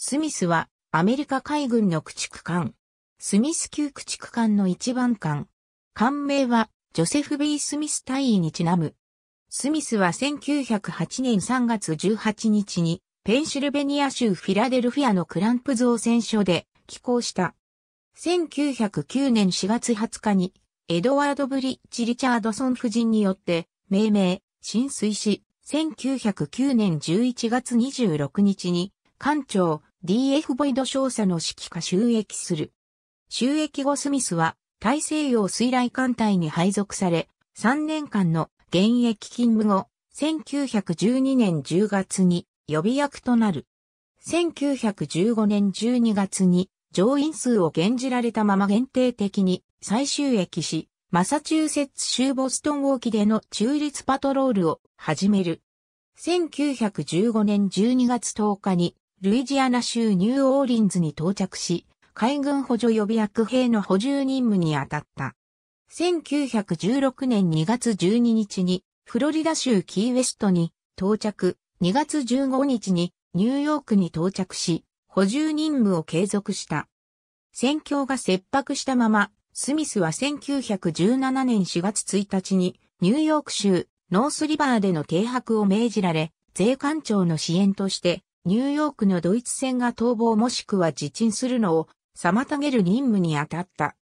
スミスはアメリカ海軍の駆逐艦、スミス級駆逐艦の一番艦。艦名はジョセフ・ B・ スミス大尉にちなむ。スミスは1908年3月18日にペンシルベニア州フィラデルフィアのクランプ造船所で寄港した。1909年4月20日にエドワード・ブリッジ・リチャードソン夫人によって命名、浸水し、1909年11月26日に艦長 DF ボイド少佐の指揮下収益する。収益後スミスは大西洋水雷艦隊に配属され、3年間の現役勤務後、1912年10月に予備役となる。1915年12月に乗員数を減じられたまま限定的に再収益し、マサチューセッツ州ボストン沖での中立パトロールを始める。1915年12月10日にルイジアナ州ニューオーリンズに到着し、海軍補助予備役兵の補充任務に当たった。1916年2月12日に、フロリダ州キーウェストに到着、2月15日にニューヨークに到着し、補充任務を継続した。戦況が切迫したまま、スミスは1917年4月1日にニューヨーク州ノースリバーでの停泊を命じられ、税関庁の支援としてニューヨークのドイツ船が逃亡もしくは自沈するのを妨げる任務に当たった。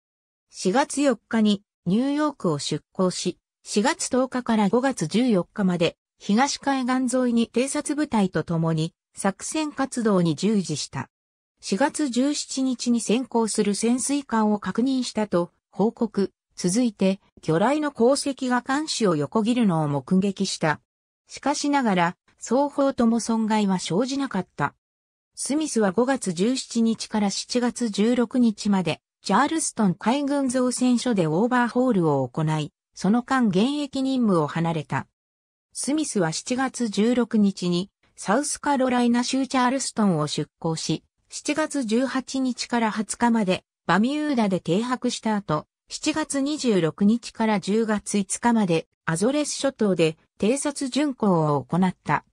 4月4日にニューヨークを出港し、4月10日から5月14日まで東海岸沿いに偵察部隊と共に作戦活動に従事した。4月17日に先行する潜水艦を確認したと報告。続いて、魚雷の鉱石が艦首を横切るのを目撃した。しかしながら、双方とも損害は生じなかった。スミスは5月17日から7月16日まで、チャールストン海軍造船所でオーバーホールを行い、その間現役任務を離れた。スミスは7月16日に、サウスカロライナ州チャールストンを出港し、7月18日から20日まで、バミューダで停泊した後、7月26日から10月5日まで、アゾレス諸島で偵察巡航を行った。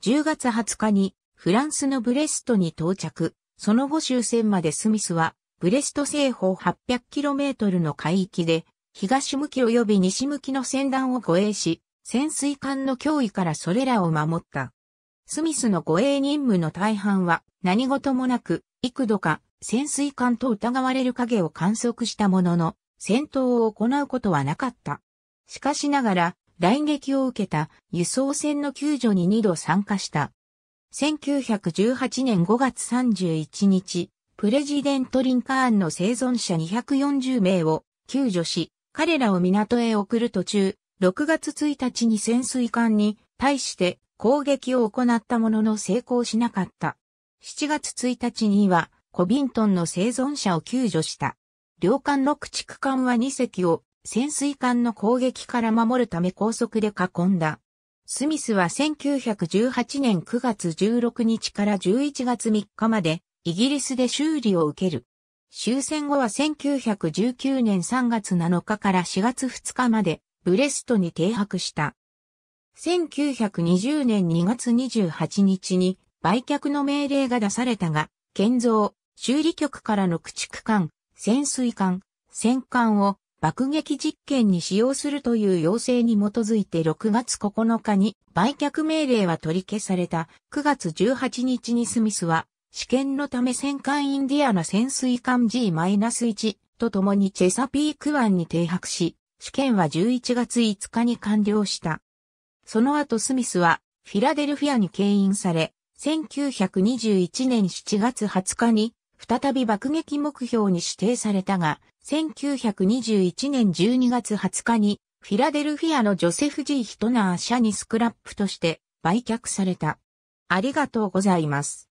10月20日にフランスのブレストに到着、その後終戦までスミスは、ブレスト西方 800km の海域で、東向き及び西向きの船団を護衛し、潜水艦の脅威からそれらを守った。スミスの護衛任務の大半は何事もなく、幾度か潜水艦と疑われる影を観測したものの、戦闘を行うことはなかった。しかしながら、来撃を受けた輸送船の救助に2度参加した。1918年5月31日、プレジデント・リンカーンの生存者240名を救助し、彼らを港へ送る途中、6月1日に潜水艦に対して攻撃を行ったものの成功しなかった。7月1日にはコビントンの生存者を救助した。両艦の駆逐艦は2隻を潜水艦の攻撃から守るため高速で囲んだ。スミスは1918年9月16日から11月3日までイギリスで修理を受ける。終戦後は1919年3月7日から4月2日までブレストに停泊した。1920年2月28日に売却の命令が出されたが、建造、修理局からの駆逐艦、潜水艦、戦艦を爆撃実験に使用するという要請に基づいて6月9日に売却命令は取り消された9月18日にスミスは試験のため戦艦インディアナ潜水艦 G-1 と共にチェサピーク湾に停泊し、試験は11月5日に完了した。その後スミスはフィラデルフィアに牽引され、1921年7月20日に再び爆撃目標に指定されたが、1921年12月20日に、フィラデルフィアのジョセフ・ジー・ヒトナー社にスクラップとして売却された。ありがとうございます。